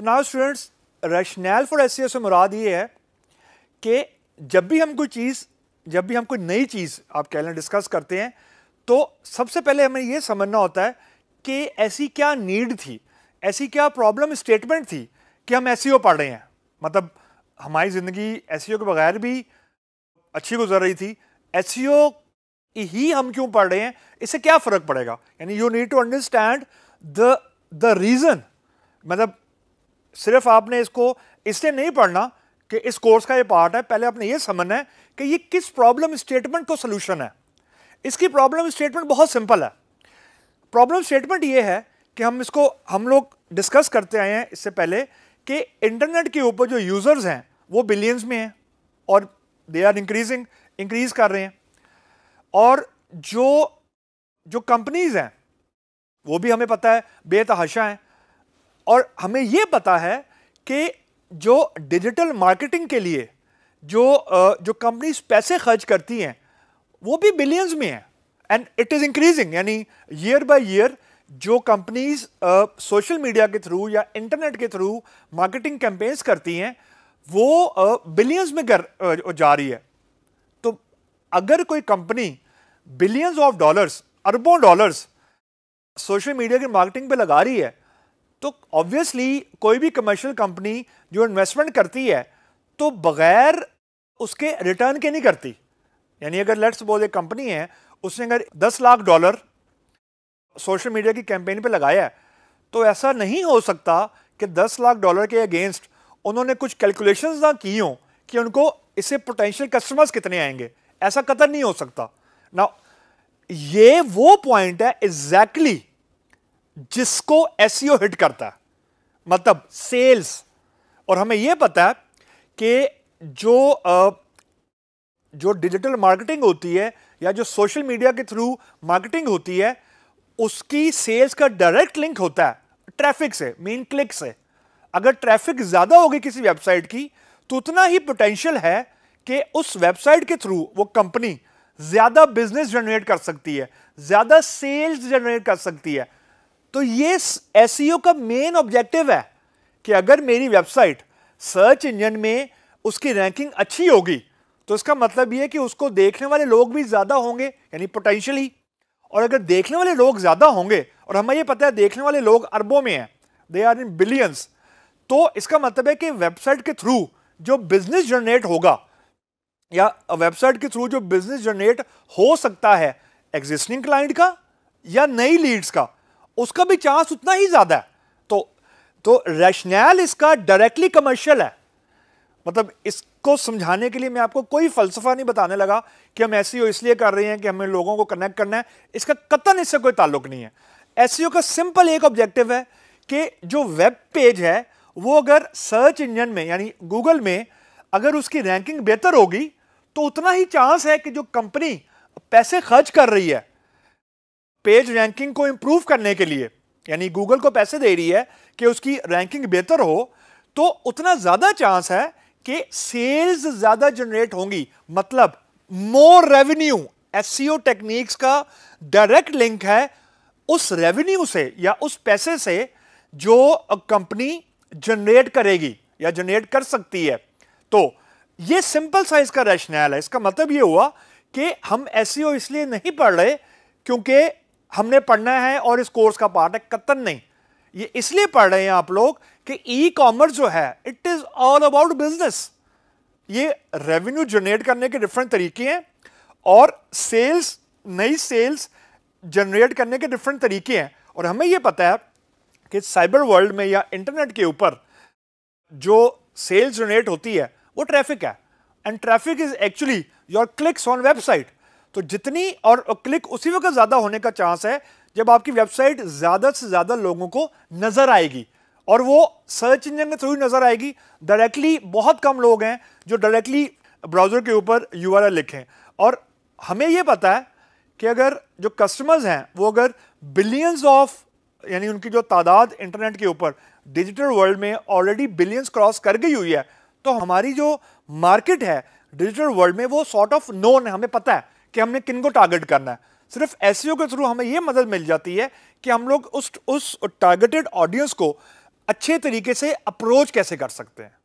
तो now students rationale for S से मुराद ये है कि जब भी हम कोई चीज़ जब भी हम कोई नई चीज़ आप कह लें डिस्कस करते हैं तो सबसे पहले हमें ये समझना होता है कि ऐसी क्या नीड थी ऐसी क्या प्रॉब्लम स्टेटमेंट थी कि हम एस e पढ़ रहे हैं मतलब हमारी ज़िंदगी एस e के बगैर भी अच्छी गुजर रही थी एस e ही हम क्यों पढ़ रहे हैं इससे क्या फ़र्क पड़ेगा यानी you need to understand the the reason मतलब सिर्फ आपने इसको इससे नहीं पढ़ना कि इस कोर्स का ये पार्ट है पहले आपने ये समझना है कि ये किस प्रॉब्लम स्टेटमेंट को सोल्यूशन है इसकी प्रॉब्लम स्टेटमेंट बहुत सिंपल है प्रॉब्लम स्टेटमेंट ये है कि हम इसको हम लोग डिस्कस करते आए हैं इससे पहले कि इंटरनेट के ऊपर जो यूज़र्स हैं वो बिलियंस में हैं और दे आर इंक्रीजिंग इंक्रीज कर रहे हैं और जो जो कंपनीज हैं वो भी हमें पता है बेतहाशा हैं और हमें ये पता है कि जो डिजिटल मार्केटिंग के लिए जो जो कंपनीज पैसे खर्च करती हैं वो भी बिलियंस में है एंड इट इज़ इंक्रीजिंग यानी ईयर बाय ईयर जो कंपनीज सोशल मीडिया के थ्रू या इंटरनेट के थ्रू मार्केटिंग कैंपेन्स करती हैं वो बिलियंस में कर uh, जा रही है तो अगर कोई कंपनी बिलियंस ऑफ डॉलर्स अरबों डॉलर्स सोशल मीडिया की मार्केटिंग पे लगा रही है तो ऑब्वियसली कोई भी कमर्शियल कंपनी जो इन्वेस्टमेंट करती है तो बगैर उसके रिटर्न के नहीं करती यानी अगर लेट्स सपोज एक कंपनी है उसने अगर 10 लाख डॉलर सोशल मीडिया की कैंपेन पे लगाया तो ऐसा नहीं हो सकता कि 10 लाख डॉलर के अगेंस्ट उन्होंने कुछ कैलकुलेशंस ना की हों कि उनको इससे पोटेंशियल कस्टमर्स कितने आएंगे ऐसा कतर नहीं हो सकता ना ये वो पॉइंट है एग्जैक्टली exactly जिसको एस हिट e करता है मतलब सेल्स और हमें यह पता है कि जो जो डिजिटल मार्केटिंग होती है या जो सोशल मीडिया के थ्रू मार्केटिंग होती है उसकी सेल्स का डायरेक्ट लिंक होता है ट्रैफिक से मीन क्लिक से अगर ट्रैफिक ज़्यादा होगी किसी वेबसाइट की तो उतना ही पोटेंशियल है कि उस वेबसाइट के थ्रू वो कंपनी ज़्यादा बिजनेस जनरेट कर सकती है ज़्यादा सेल्स जनरेट कर सकती है तो ये एस e का मेन ऑब्जेक्टिव है कि अगर मेरी वेबसाइट सर्च इंजन में उसकी रैंकिंग अच्छी होगी तो इसका मतलब ये कि उसको देखने वाले लोग भी ज़्यादा होंगे यानी पोटेंशियली और अगर देखने वाले लोग ज़्यादा होंगे और हमें ये पता है देखने वाले लोग अरबों में हैं दे आर इन बिलियंस तो इसका मतलब है कि वेबसाइट के थ्रू जो बिजनेस जनरेट होगा या वेबसाइट के थ्रू जो बिजनेस जनरेट हो सकता है एग्जिस्टिंग क्लाइंट का या नई लीड्स का उसका भी चांस उतना ही ज़्यादा है तो तो रैशनैल इसका डायरेक्टली कमर्शियल है मतलब इसको समझाने के लिए मैं आपको कोई फलसफा नहीं बताने लगा कि हम एस e इसलिए कर रहे हैं कि हमें लोगों को कनेक्ट करना है इसका कतन इससे कोई ताल्लुक नहीं है एस e का सिंपल एक ऑब्जेक्टिव है कि जो वेब पेज है वो अगर सर्च इंजन में यानी गूगल में अगर उसकी रैंकिंग बेहतर होगी तो उतना ही चांस है कि जो कंपनी पैसे खर्च कर रही है पेज रैंकिंग को इम्प्रूव करने के लिए यानी गूगल को पैसे दे रही है कि उसकी रैंकिंग बेहतर हो तो उतना ज़्यादा चांस है कि सेल्स ज़्यादा जनरेट होंगी मतलब मोर रेवेन्यू एस टेक्निक्स का डायरेक्ट लिंक है उस रेवेन्यू से या उस पैसे से जो कंपनी जनरेट करेगी या जनरेट कर सकती है तो ये सिंपल सा इसका रैशनैल है इसका मतलब ये हुआ कि हम एस e इसलिए नहीं पढ़ रहे क्योंकि हमने पढ़ना है और इस कोर्स का पार्ट है कतन नहीं ये इसलिए पढ़ रहे हैं आप लोग कि ई कॉमर्स जो है it is all about business ये रेवेन्यू जनरेट करने के डिफरेंट तरीके हैं और सेल्स नई सेल्स जनरेट करने के डिफरेंट तरीके हैं और हमें यह पता है कि साइबर वर्ल्ड में या इंटरनेट के ऊपर जो सेल्स जनरेट होती है वो ट्रैफिक है and traffic is actually your clicks on website तो जितनी और क्लिक उसी वक्त ज़्यादा होने का चांस है जब आपकी वेबसाइट ज़्यादा से ज़्यादा लोगों को नज़र आएगी और वो सर्च इंजन के थ्रू नज़र आएगी डायरेक्टली बहुत कम लोग हैं जो डायरेक्टली ब्राउज़र के ऊपर यू लिखें और हमें ये पता है कि अगर जो कस्टमर्स हैं वो अगर बिलियंस ऑफ यानी उनकी जो तादाद इंटरनेट के ऊपर डिजिटल वर्ल्ड में ऑलरेडी बिलियंस क्रॉस कर गई हुई है तो हमारी जो मार्केट है डिजिटल वर्ल्ड में वो सॉर्ट ऑफ नोन है हमें पता है कि हमने किन को टारगेट करना है सिर्फ एस e के थ्रू हमें ये मदद मिल जाती है कि हम लोग उस उस टारगेटेड ऑडियंस को अच्छे तरीके से अप्रोच कैसे कर सकते हैं